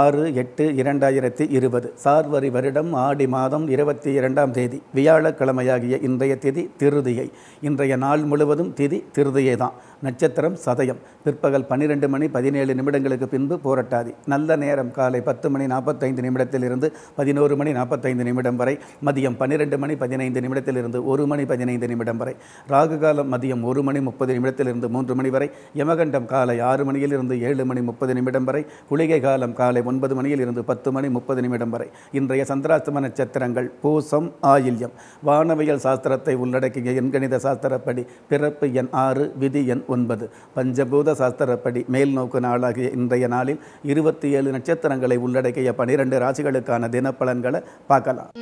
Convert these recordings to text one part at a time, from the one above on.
ஆறு எட்டு இரண்டாயிரத்தி இருபது சார்வரி வருடம் ஆடி மாதம் இருபத்தி இரண்டாம் தேதி வியாழக்கிழமையாகிய இன்றைய திதி திருதியை இன்றைய நாள் முழுவதும் திதி திருதியை தான் நட்சத்திரம் சதயம் பிற்பகல் பன்னிரெண்டு மணி பதினேழு நிமிடங்களுக்கு பின்பு போரட்டாதி நல்ல நேரம் காலை பத்து மணி நாற்பத்தைந்து நிமிடத்திலிருந்து பதினோரு மணி நாற்பத்தைந்து நிமிடம் வரை மதியம் பன்னிரெண்டு மணி பதினைந்து நிமிடத்திலிருந்து ஒரு மணி பதினைந்து நிமிடம் வரை ராகுகாலம் மதியம் ஒரு மணி முப்பது நிமிடத்திலிருந்து மூன்று மணி வரை யமகண்டம் காலை ஆறு மணியிலிருந்து ஏழு மணி முப்பது நிமிடம் வரை குளிகை காலம் காலை காலை ஒன்பது மணியில் இருந்து பத்து மணி முப்பது நிமிடம் வரை இன்றைய சந்திராசிரம நட்சத்திரங்கள் பூசம் ஆயில்யம் வானவியல் சாஸ்திரத்தை உள்ளடக்கிய எண்கணித சாஸ்திரப்படி பிறப்பு எண் ஆறு விதி எண் ஒன்பது பஞ்சபூத சாஸ்திரப்படி மேல் நோக்கு நாளாகிய இன்றைய நாளில் இருபத்தி ஏழு நட்சத்திரங்களை உள்ளடக்கிய பனிரெண்டு ராசிகளுக்கான தினப்பலன்களை பார்க்கலாம்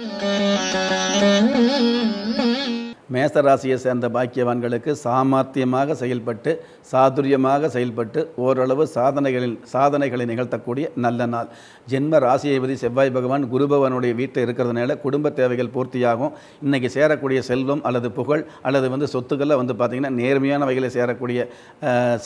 மேசராசியை சேர்ந்த பாக்கியவான்களுக்கு சாமர்த்தியமாக செயல்பட்டு சாதுரியமாக செயல்பட்டு ஓரளவு சாதனைகளில் சாதனைகளை நிகழ்த்தக்கூடிய நல்ல நாள் ஜென்ம ராசியபதி செவ்வாய் பகவான் குருபவனுடைய வீட்டில் இருக்கிறதுனால குடும்ப தேவைகள் பூர்த்தியாகும் இன்றைக்கி சேரக்கூடிய செல்வம் அல்லது புகழ் அல்லது வந்து சொத்துக்களை வந்து பார்த்திங்கன்னா நேர்மையான வகையில் சேரக்கூடிய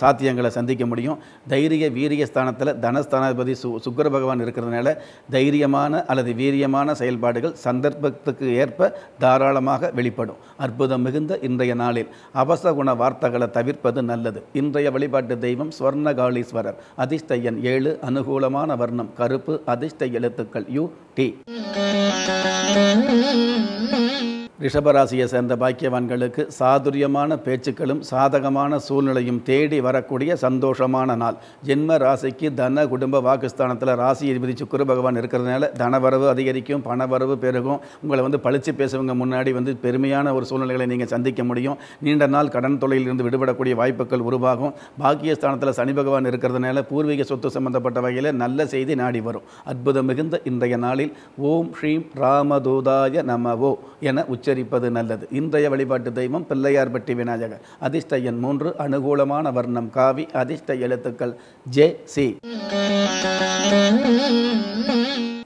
சாத்தியங்களை சந்திக்க முடியும் தைரிய வீரிய ஸ்தானத்தில் தனஸ்தானாதிபதி சு சுக்கர பகவான் இருக்கிறதுனால தைரியமான அல்லது வீரியமான செயல்பாடுகள் சந்தர்ப்பத்துக்கு ஏற்ப தாராளமாக வெளிப்படும் அற்ப அற்புதம் மிகுந்த இன்றைய நாளில் அவசகுண வார்த்தைகளை தவிர்ப்பது நல்லது இன்றைய வழிபாட்டு தெய்வம் ஸ்வர்ணகாளீஸ்வரர் அதிர்ஷ்டையன் ஏழு அனுகூலமான வர்ணம் கருப்பு அதிர்ஷ்ட எழுத்துக்கள் யூ டி ரிஷபராசியை சேர்ந்த பாக்கியவான்களுக்கு சாதுரியமான பேச்சுக்களும் சாதகமான சூழ்நிலையும் தேடி வரக்கூடிய சந்தோஷமான நாள் ஜென்ம ராசிக்கு தன குடும்ப வாக்குஸ்தானத்தில் ராசி அதிபதி சுக்குரு பகவான் இருக்கிறதுனால தனவரவு அதிகரிக்கும் பணவரவு பெருகும் உங்களை வந்து பழிச்சு பேசுவங்க முன்னாடி வந்து பெருமையான ஒரு சூழ்நிலைகளை நீங்கள் சந்திக்க முடியும் நீண்ட நாள் கடன் தொழிலிருந்து விடுபடக்கூடிய வாய்ப்புகள் உருவாகும் பாக்கியஸ்தானத்தில் சனி பகவான் இருக்கிறதுனால பூர்வீக சொத்து சம்பந்தப்பட்ட வகையில் நல்ல செய்தி நாடி வரும் அற்புதம் மிகுந்த இன்றைய நாளில் ஓம் ஸ்ரீம் ராமதூதாய நமவோ என உச்ச உச்சரிப்பது நல்லது இன்றைய வழிபாட்டு தெய்வம் பிள்ளையார்பட்டி விநாயகர் அதிர்ஷ்ட எண் மூன்று அனுகூலமான வர்ணம் காவி அதிர்ஷ்ட எழுத்துக்கள் ஜே சி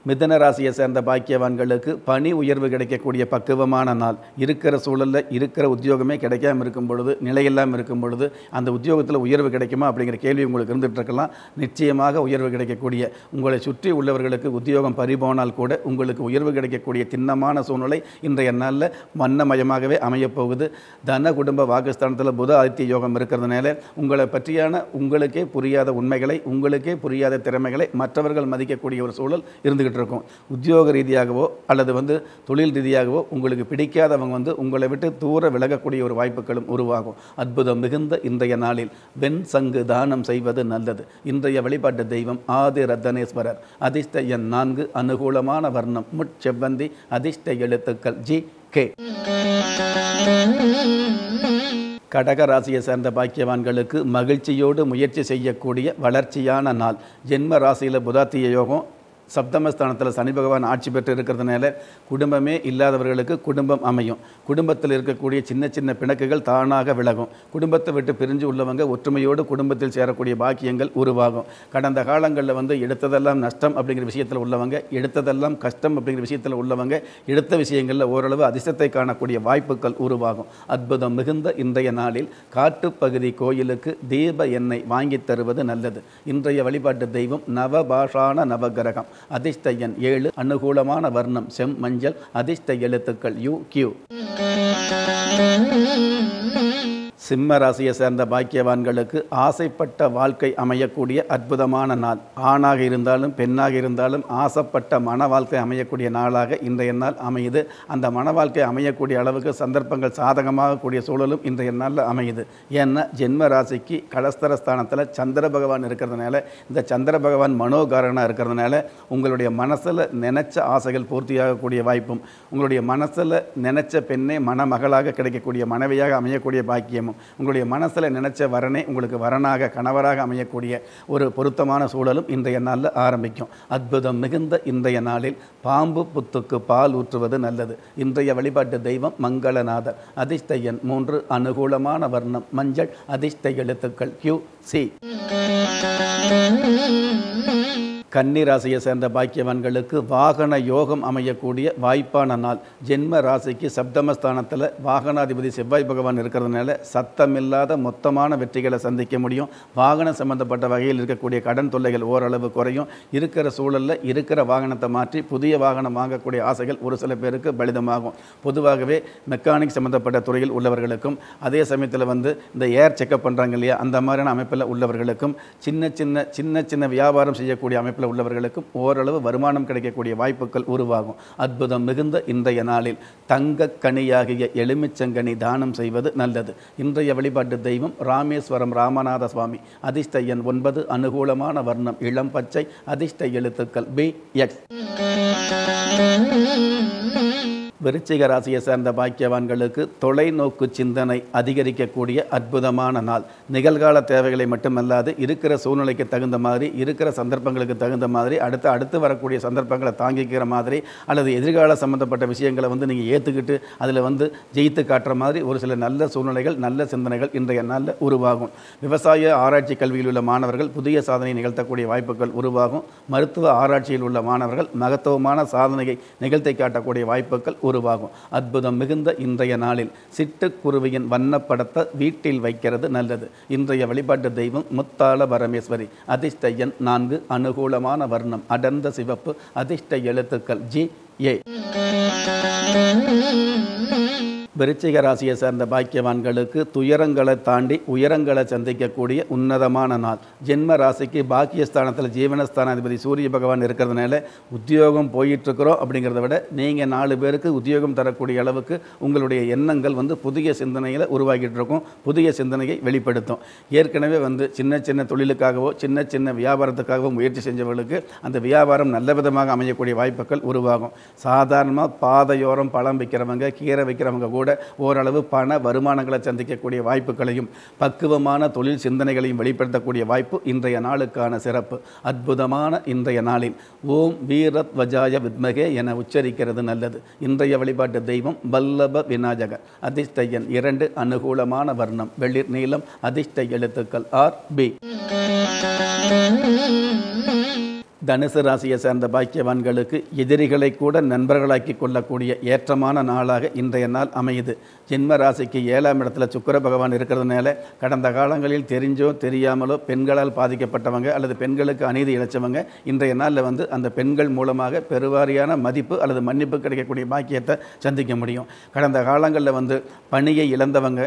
மிதன ராசியை சேர்ந்த பாக்கியவான்களுக்கு பணி உயர்வு கிடைக்கக்கூடிய பக்குவமான நாள் இருக்கிற சூழலில் இருக்கிற உத்தியோகமே கிடைக்காமல் இருக்கும் பொழுது நிலையில்லாமல் இருக்கும் பொழுது அந்த உத்தியோகத்தில் உயர்வு கிடைக்குமா அப்படிங்கிற கேள்வி உங்களுக்கு இருந்துகிட்ருக்கலாம் நிச்சயமாக உயர்வு கிடைக்கக்கூடிய உங்களை சுற்றி உள்ளவர்களுக்கு உத்தியோகம் பறிபோனால் கூட உங்களுக்கு உயர்வு கிடைக்கக்கூடிய திண்ணமான சூழ்நிலை இன்றைய நாளில் வண்ணமயமாகவே அமையப்போகுது தன குடும்ப வாக்குஸ்தானத்தில் புத ஆதித்ய யோகம் இருக்கிறதுனால உங்களை பற்றியான உங்களுக்கே புரியாத உண்மைகளை உங்களுக்கே புரியாத திறமைகளை மற்றவர்கள் மதிக்கக்கூடிய ஒரு சூழல் இருந்துகிட்டு இருந்துக்கிட்டு இருக்கும் உத்தியோக ரீதியாகவோ அல்லது வந்து தொழில் ரீதியாகவோ உங்களுக்கு பிடிக்காதவங்க வந்து உங்களை விட்டு தூர விலகக்கூடிய ஒரு வாய்ப்புகளும் உருவாகும் அற்புதம் மிகுந்த இன்றைய நாளில் வெண் சங்கு தானம் செய்வது நல்லது இன்றைய வழிபாட்டு தெய்வம் ஆதி ரத்தனேஸ்வரர் அதிர்ஷ்ட எண் நான்கு அனுகூலமான வர்ணம் முட்செவ்வந்தி அதிர்ஷ்ட எழுத்துக்கள் ஜி கே கடக ராசியை சேர்ந்த பாக்கியவான்களுக்கு மகிழ்ச்சியோடு முயற்சி செய்யக்கூடிய வளர்ச்சியான நாள் ஜென்ம ராசியில் புதாத்திய யோகம் சப்தமஸ்தானத்தில் சனி பகவான் ஆட்சி பெற்று இருக்கிறதுனால குடும்பமே இல்லாதவர்களுக்கு குடும்பம் அமையும் குடும்பத்தில் இருக்கக்கூடிய சின்ன சின்ன பிணக்குகள் தானாக விலகும் குடும்பத்தை விட்டு பிரிஞ்சு உள்ளவங்க ஒற்றுமையோடு குடும்பத்தில் சேரக்கூடிய பாக்கியங்கள் உருவாகும் கடந்த காலங்களில் வந்து எடுத்ததெல்லாம் நஷ்டம் அப்படிங்கிற விஷயத்தில் உள்ளவங்க எடுத்ததெல்லாம் கஷ்டம் அப்படிங்கிற விஷயத்தில் உள்ளவங்க எடுத்த விஷயங்களில் ஓரளவு அதிர்ஷ்டத்தை காணக்கூடிய வாய்ப்புகள் உருவாகும் அற்புதம் மிகுந்த இன்றைய நாளில் காட்டுப்பகுதி கோயிலுக்கு தீப எண்ணெய் வாங்கி தருவது நல்லது இன்றைய வழிபாட்டு தெய்வம் நவபாஷான நவகிரகம் அதிர்ஷ்ட ஏழு அனுகூலமான வர்ணம் செம் மஞ்சள் அதிர்ஷ்ட எழுத்துக்கள் யூ கியூ சிம்ம ராசியை சேர்ந்த பாக்கியவான்களுக்கு ஆசைப்பட்ட வாழ்க்கை அமையக்கூடிய அற்புதமான நாள் ஆணாக இருந்தாலும் பெண்ணாக இருந்தாலும் ஆசைப்பட்ட மன வாழ்க்கை அமையக்கூடிய நாளாக இன்றைய நாள் அமையுது அந்த மன வாழ்க்கை அமையக்கூடிய அளவுக்கு சந்தர்ப்பங்கள் சாதகமாக கூடிய சூழலும் இன்றைய நாளில் அமையுது ஏன்னா ஜென்ம ராசிக்கு கலஸ்தர ஸ்தானத்தில் சந்திர பகவான் இருக்கிறதுனால இந்த சந்திர பகவான் மனோகாரனாக இருக்கிறதுனால உங்களுடைய மனசில் நினைச்ச ஆசைகள் பூர்த்தியாகக்கூடிய வாய்ப்பும் உங்களுடைய மனசில் நினைச்ச பெண்ணே மணமகளாக கிடைக்கக்கூடிய மனைவியாக அமையக்கூடிய பாக்கியம் இருக்கணும் உங்களுடைய மனசில் நினைச்ச வரனே உங்களுக்கு வரனாக கணவராக அமையக்கூடிய ஒரு பொருத்தமான சூழலும் இன்றைய நாளில் ஆரம்பிக்கும் அற்புதம் மிகுந்த இன்றைய நாளில் பாம்பு புத்துக்கு பால் ஊற்றுவது நல்லது இன்றைய வழிபாட்டு தெய்வம் மங்களநாதர் அதிர்ஷ்டையன் மூன்று அனுகூலமான வர்ணம் மஞ்சள் அதிர்ஷ்ட எழுத்துக்கள் கியூ சி கன்னி ராசியை சேர்ந்த பாக்கியவான்களுக்கு வாகன யோகம் அமையக்கூடிய வாய்ப்பான நாள் ஜென்ம ராசிக்கு சப்தமஸ்தானத்தில் வாகனாதிபதி செவ்வாய் பகவான் இருக்கிறதுனால சத்தமில்லாத மொத்தமான வெற்றிகளை சந்திக்க முடியும் வாகனம் சம்பந்தப்பட்ட வகையில் இருக்கக்கூடிய கடன் தொல்லைகள் ஓரளவு குறையும் இருக்கிற சூழலில் இருக்கிற வாகனத்தை மாற்றி புதிய வாகனம் வாங்கக்கூடிய ஆசைகள் ஒரு சில பேருக்கு பலிதமாகும் பொதுவாகவே மெக்கானிக் சம்மந்தப்பட்ட துறையில் உள்ளவர்களுக்கும் அதே சமயத்தில் வந்து இந்த ஏர் செக்கப் பண்ணுறாங்க இல்லையா அந்த மாதிரியான அமைப்பில் உள்ளவர்களுக்கும் சின்ன சின்ன சின்ன சின்ன வியாபாரம் செய்யக்கூடிய அமைப்பு வெளிநாட்டில் உள்ளவர்களுக்கும் ஓரளவு வருமானம் கிடைக்கக்கூடிய வாய்ப்புகள் உருவாகும் அற்புதம் மிகுந்த இன்றைய நாளில் கனியாகிய எலுமிச்சங்கனி தானம் செய்வது நல்லது இன்றைய வழிபாட்டு தெய்வம் ராமேஸ்வரம் ராமநாத சுவாமி அதிர்ஷ்ட எண் ஒன்பது அனுகூலமான வர்ணம் இளம் பச்சை அதிர்ஷ்ட எழுத்துக்கள் பி எக்ஸ் விருச்சிக ராசியை சேர்ந்த பாக்கியவான்களுக்கு தொலைநோக்கு சிந்தனை அதிகரிக்கக்கூடிய அற்புதமான நாள் நிகழ்கால தேவைகளை மட்டுமல்லாது இருக்கிற சூழ்நிலைக்கு தகுந்த மாதிரி இருக்கிற சந்தர்ப்பங்களுக்கு தகுந்த மாதிரி அடுத்து அடுத்து வரக்கூடிய சந்தர்ப்பங்களை தாங்கிக்கிற மாதிரி அல்லது எதிர்கால சம்மந்தப்பட்ட விஷயங்களை வந்து நீங்கள் ஏற்றுக்கிட்டு அதில் வந்து ஜெயித்து காட்டுற மாதிரி ஒரு சில நல்ல சூழ்நிலைகள் நல்ல சிந்தனைகள் இன்றைய நாளில் உருவாகும் விவசாய ஆராய்ச்சி கல்வியில் உள்ள மாணவர்கள் புதிய சாதனை நிகழ்த்தக்கூடிய வாய்ப்புகள் உருவாகும் மருத்துவ ஆராய்ச்சியில் உள்ள மாணவர்கள் மகத்துவமான சாதனையை நிகழ்த்தி காட்டக்கூடிய வாய்ப்புகள் உருவாகும் அற்புதம் மிகுந்த இன்றைய நாளில் சிட்டுக்குருவியின் வண்ணப்படத்தை வீட்டில் வைக்கிறது நல்லது இன்றைய வழிபாட்டு தெய்வம் முத்தாள பரமேஸ்வரி அதிர்ஷ்ட நான்கு அனுகூலமான வர்ணம் அடர்ந்த சிவப்பு அதிர்ஷ்ட எழுத்துக்கள் ஜி ஏ விருச்சிக ராசியை சேர்ந்த பாக்கியவான்களுக்கு துயரங்களை தாண்டி உயரங்களை சந்திக்கக்கூடிய உன்னதமான நாள் ஜென்ம ராசிக்கு பாக்கியஸ்தானத்தில் ஜீவனஸ்தானாதிபதி சூரிய பகவான் இருக்கிறதுனால உத்தியோகம் போயிட்டுருக்குறோம் அப்படிங்கிறத விட நீங்கள் நாலு பேருக்கு உத்தியோகம் தரக்கூடிய அளவுக்கு உங்களுடைய எண்ணங்கள் வந்து புதிய சிந்தனைகளை உருவாகிட்டு இருக்கும் புதிய சிந்தனையை வெளிப்படுத்தும் ஏற்கனவே வந்து சின்ன சின்ன தொழிலுக்காகவோ சின்ன சின்ன வியாபாரத்துக்காகவோ முயற்சி செஞ்சவர்களுக்கு அந்த வியாபாரம் நல்ல விதமாக அமையக்கூடிய வாய்ப்புகள் உருவாகும் சாதாரணமாக பாதையோரம் பழம் வைக்கிறவங்க கீரை வைக்கிறவங்க கூட கூட ஓரளவு பண வருமானங்களை சந்திக்கக்கூடிய வாய்ப்புகளையும் பக்குவமான தொழில் சிந்தனைகளையும் வெளிப்படுத்தக்கூடிய வாய்ப்பு இன்றைய நாளுக்கான சிறப்பு அற்புதமான இன்றைய நாளில் ஓம் வீரத் வஜாய வித்மகே என உச்சரிக்கிறது நல்லது இன்றைய வழிபாட்டு தெய்வம் வல்லப விநாயகர் அதிர்ஷ்டையன் இரண்டு அனுகூலமான வர்ணம் வெளிர் நீளம் அதிர்ஷ்ட எழுத்துக்கள் ஆர் பி தனுசு ராசியை சேர்ந்த பாக்கியவான்களுக்கு எதிரிகளை கூட நண்பர்களாக்கி கொள்ளக்கூடிய ஏற்றமான நாளாக இன்றைய நாள் அமையுது ஜென்ம ராசிக்கு ஏழாம் இடத்துல சுக்கர பகவான் இருக்கிறதுனால கடந்த காலங்களில் தெரிஞ்சோ தெரியாமலோ பெண்களால் பாதிக்கப்பட்டவங்க அல்லது பெண்களுக்கு அநீதி இழைச்சவங்க இன்றைய நாளில் வந்து அந்த பெண்கள் மூலமாக பெருவாரியான மதிப்பு அல்லது மன்னிப்பு கிடைக்கக்கூடிய பாக்கியத்தை சந்திக்க முடியும் கடந்த காலங்களில் வந்து பணியை இழந்தவங்க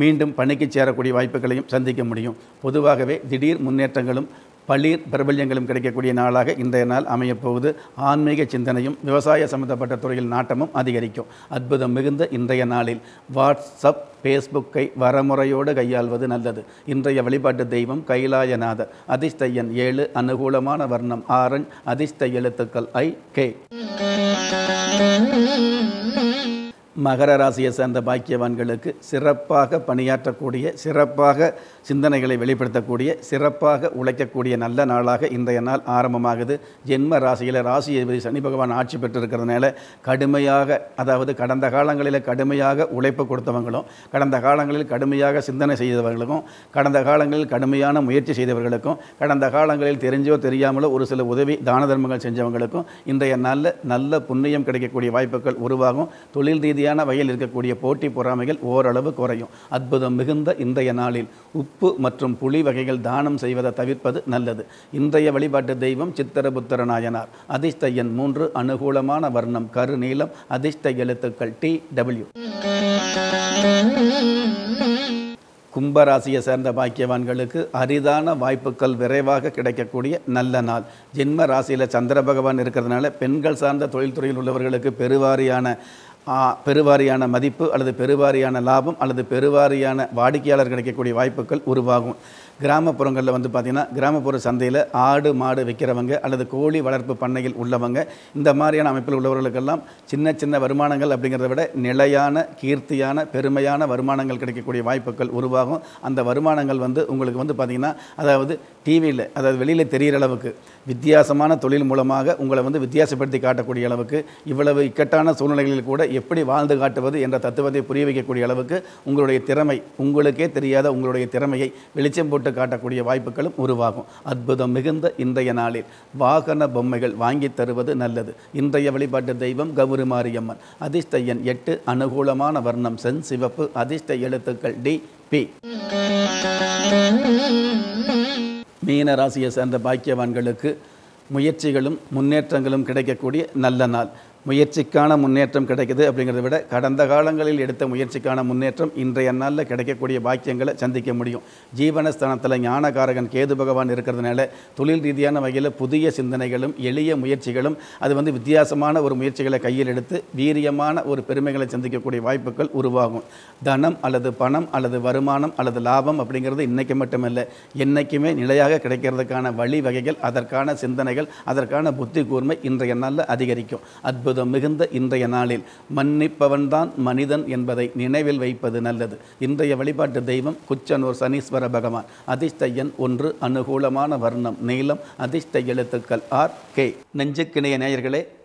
மீண்டும் பணிக்கு சேரக்கூடிய வாய்ப்புகளையும் சந்திக்க முடியும் பொதுவாகவே திடீர் முன்னேற்றங்களும் பளிர் பிரபல்யங்களும் கிடைக்கக்கூடிய நாளாக இன்றைய நாள் அமையப்போகுது ஆன்மீக சிந்தனையும் விவசாய சம்பந்தப்பட்ட துறையில் நாட்டமும் அதிகரிக்கும் அற்புதம் மிகுந்த இன்றைய நாளில் வாட்ஸ்அப் ஃபேஸ்புக்கை வரமுறையோடு கையாள்வது நல்லது இன்றைய வழிபாட்டு தெய்வம் கைலாயநாதர் அதிர்ஷ்டையன் ஏழு அனுகூலமான வர்ணம் ஆரஞ்ச் அதிர்ஷ்ட எழுத்துக்கள் ஐ கே மகர ராசியை சேர்ந்த பாக்கியவான்களுக்கு சிறப்பாக பணியாற்றக்கூடிய சிறப்பாக சிந்தனைகளை வெளிப்படுத்தக்கூடிய சிறப்பாக உழைக்கக்கூடிய நல்ல நாளாக இன்றைய நாள் ஆரம்பமாகுது ஜென்ம ராசியில் ராசி எதிரி சனி பகவான் ஆட்சி பெற்றிருக்கிறதுனால கடுமையாக அதாவது கடந்த காலங்களில் கடுமையாக உழைப்பு கொடுத்தவங்களும் கடந்த காலங்களில் கடுமையாக சிந்தனை செய்தவர்களுக்கும் கடந்த காலங்களில் கடுமையான முயற்சி செய்தவர்களுக்கும் கடந்த காலங்களில் தெரிஞ்சோ தெரியாமலோ ஒரு சில உதவி தான தர்மங்கள் செஞ்சவங்களுக்கும் இன்றைய நாளில் நல்ல புண்ணியம் கிடைக்கக்கூடிய வாய்ப்புகள் உருவாகும் தொழில் ரீதி அமைதியான வகையில் இருக்கக்கூடிய போட்டி பொறாமைகள் ஓரளவு குறையும் அற்புதம் மிகுந்த இன்றைய நாளில் உப்பு மற்றும் புளி வகைகள் தானம் செய்வதை தவிர்ப்பது நல்லது இன்றைய வழிபாட்டு தெய்வம் சித்திரபுத்திர நாயனார் அதிர்ஷ்ட எண் மூன்று அனுகூலமான வர்ணம் கருநீளம் அதிர்ஷ்ட எழுத்துக்கள் டி டபிள்யூ கும்பராசியை சேர்ந்த பாக்கியவான்களுக்கு அரிதான வாய்ப்புகள் விரைவாக கிடைக்கக்கூடிய நல்ல நாள் ஜென்ம ராசியில் சந்திர பகவான் இருக்கிறதுனால பெண்கள் சார்ந்த தொழில்துறையில் உள்ளவர்களுக்கு பெருவாரியான பெருவாரியான மதிப்பு அல்லது பெருவாரியான லாபம் அல்லது பெருவாரியான வாடிக்கையாளர் கிடைக்கக்கூடிய வாய்ப்புகள் உருவாகும் கிராமப்புறங்களில் வந்து பார்த்திங்கன்னா கிராமப்புற சந்தையில் ஆடு மாடு விற்கிறவங்க அல்லது கோழி வளர்ப்பு பண்ணையில் உள்ளவங்க இந்த மாதிரியான அமைப்பில் உள்ளவர்களுக்கெல்லாம் சின்ன சின்ன வருமானங்கள் அப்படிங்கிறத விட நிலையான கீர்த்தியான பெருமையான வருமானங்கள் கிடைக்கக்கூடிய வாய்ப்புகள் உருவாகும் அந்த வருமானங்கள் வந்து உங்களுக்கு வந்து பார்த்திங்கன்னா அதாவது டிவியில் அதாவது வெளியில் தெரிகிற அளவுக்கு வித்தியாசமான தொழில் மூலமாக உங்களை வந்து வித்தியாசப்படுத்தி காட்டக்கூடிய அளவுக்கு இவ்வளவு இக்கட்டான சூழ்நிலைகளில் கூட எப்படி வாழ்ந்து காட்டுவது என்ற தத்துவத்தை புரிய வைக்கக்கூடிய அளவுக்கு உங்களுடைய திறமை உங்களுக்கே தெரியாத உங்களுடைய திறமையை வெளிச்சம் போட்டு எடுத்து காட்டக்கூடிய வாய்ப்புகளும் உருவாகும் அற்புதம் மிகுந்த இன்றைய நாளில் வாகன பொம்மைகள் வாங்கி தருவது நல்லது இன்றைய வழிபாட்டு தெய்வம் கௌரி மாரியம்மன் அதிர்ஷ்ட எண் எட்டு அனுகூலமான வர்ணம் சென் சிவப்பு அதிர்ஷ்ட எழுத்துக்கள் டி பி மீன ராசியை சேர்ந்த பாக்கியவான்களுக்கு முயற்சிகளும் முன்னேற்றங்களும் கிடைக்கக்கூடிய நல்ல நாள் முயற்சிக்கான முன்னேற்றம் கிடைக்குது அப்படிங்கிறத விட கடந்த காலங்களில் எடுத்த முயற்சிக்கான முன்னேற்றம் இன்றைய நாளில் கிடைக்கக்கூடிய பாக்கியங்களை சந்திக்க முடியும் ஜீவனஸ்தானத்தில் ஞானகாரகன் கேது பகவான் இருக்கிறதுனால தொழில் ரீதியான வகையில் புதிய சிந்தனைகளும் எளிய முயற்சிகளும் அது வந்து வித்தியாசமான ஒரு முயற்சிகளை கையில் எடுத்து வீரியமான ஒரு பெருமைகளை சந்திக்கக்கூடிய வாய்ப்புகள் உருவாகும் தனம் அல்லது பணம் அல்லது வருமானம் அல்லது லாபம் அப்படிங்கிறது இன்றைக்கு மட்டுமல்ல என்றைக்குமே நிலையாக கிடைக்கிறதுக்கான வழிவகைகள் அதற்கான சிந்தனைகள் அதற்கான புத்தி கூர்மை இன்றைய நாளில் அதிகரிக்கும் அற்புத அற்புதம் மிகுந்த இன்றைய நாளில் மன்னிப்பவன்தான் மனிதன் என்பதை நினைவில் வைப்பது நல்லது இன்றைய வழிபாட்டு தெய்வம் குச்சனூர் சனீஸ்வர பகவான் அதிர்ஷ்டயன் ஒன்று அனுகூலமான வர்ணம் நீளம் அதிர்ஷ்ட எழுத்துக்கள் ஆர் கே நெஞ்சுக்கிணைய நேயர்களே